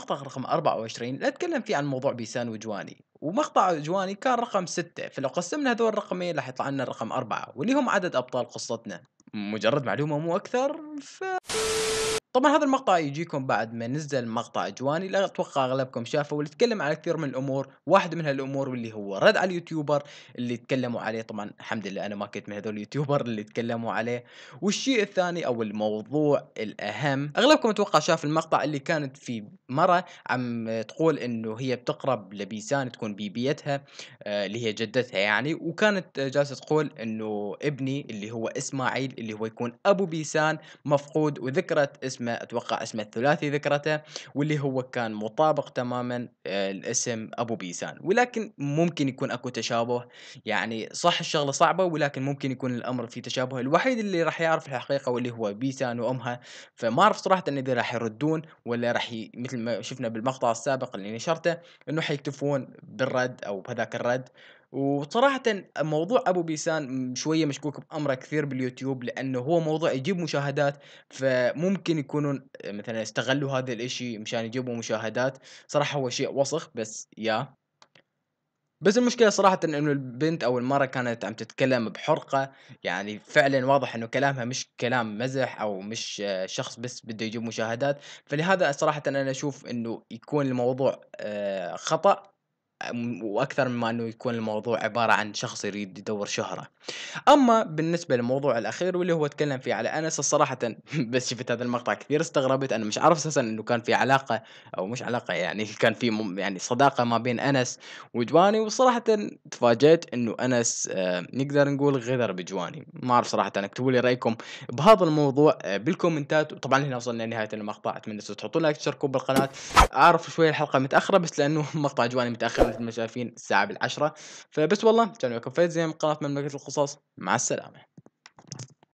المقطع رقم 24 لا أتكلم فيه عن موضوع بيسان وجواني ومقطع جواني كان رقم 6 فلو قسمنا هذول الرقمين راح يطلع لنا الرقم 4 واللي هم عدد أبطال قصتنا مجرد معلومة مو أكثر ف... طبعا هذا المقطع يجيكم بعد ما نزل مقطع جواني لا اتوقع اغلبكم شافه واللي تكلم على كثير من الامور واحد من هالامور واللي هو رد على اليوتيوبر اللي تكلموا عليه طبعا الحمد لله انا ما كنت من هذول اليوتيوبر اللي تكلموا عليه والشيء الثاني او الموضوع الاهم اغلبكم اتوقع شاف المقطع اللي كانت في مره عم تقول انه هي بتقرب لبيسان تكون بيبيتها آه، اللي هي جدتها يعني وكانت جالسه تقول انه ابني اللي هو اسماعيل اللي هو يكون ابو بيسان مفقود وذكرت اسم اسمه اتوقع اسمه الثلاثي ذكرته واللي هو كان مطابق تماما آه، الاسم ابو بيسان ولكن ممكن يكون اكو تشابه يعني صح الشغله صعبه ولكن ممكن يكون الامر في تشابه الوحيد اللي راح يعرف الحقيقه واللي هو بيسان وامها فما اعرف صراحه اذا راح يردون ولا راح ي... مثل ما شفنا بالمقطع السابق اللي نشرته انه حيكتفون بالرد او بهذاك الرد وصراحة موضوع أبو بيسان شوية مشكوك بأمره كثير باليوتيوب لأنه هو موضوع يجيب مشاهدات فممكن يكونون مثلا استغلوا هذا الإشي مشان يجيبوا مشاهدات صراحة هو شيء وسخ بس يا بس المشكلة صراحة انه البنت او المرة كانت عم تتكلم بحرقة يعني فعلا واضح انه كلامها مش كلام مزح او مش شخص بس بده يجيب مشاهدات فلهذا صراحة انا اشوف انه يكون الموضوع آه، خطأ واكثر مما انه يكون الموضوع عباره عن شخص يريد يدور شهره اما بالنسبه للموضوع الاخير واللي هو تكلم فيه على انس الصراحه بس شفت هذا المقطع كثير استغربت انا مش عارف اساسا انه كان في علاقه او مش علاقه يعني كان في يعني صداقه ما بين انس وجواني وصراحه تفاجات انه انس آه، نقدر نقول غدر بجواني ما اعرف صراحه اكتبوا لي رايكم بهذا الموضوع آه، بالكومنتات وطبعا هنا وصلنا لنهايه المقطع اتمنى تحطوا لايك تشتركوا بالقناه اعرف شويه الحلقه متاخره بس لانه مقطع جواني متاخر وزاره المشافين الساعه بالعشرة فبس والله كان معكم فايز زي من مملكه القصص مع السلامه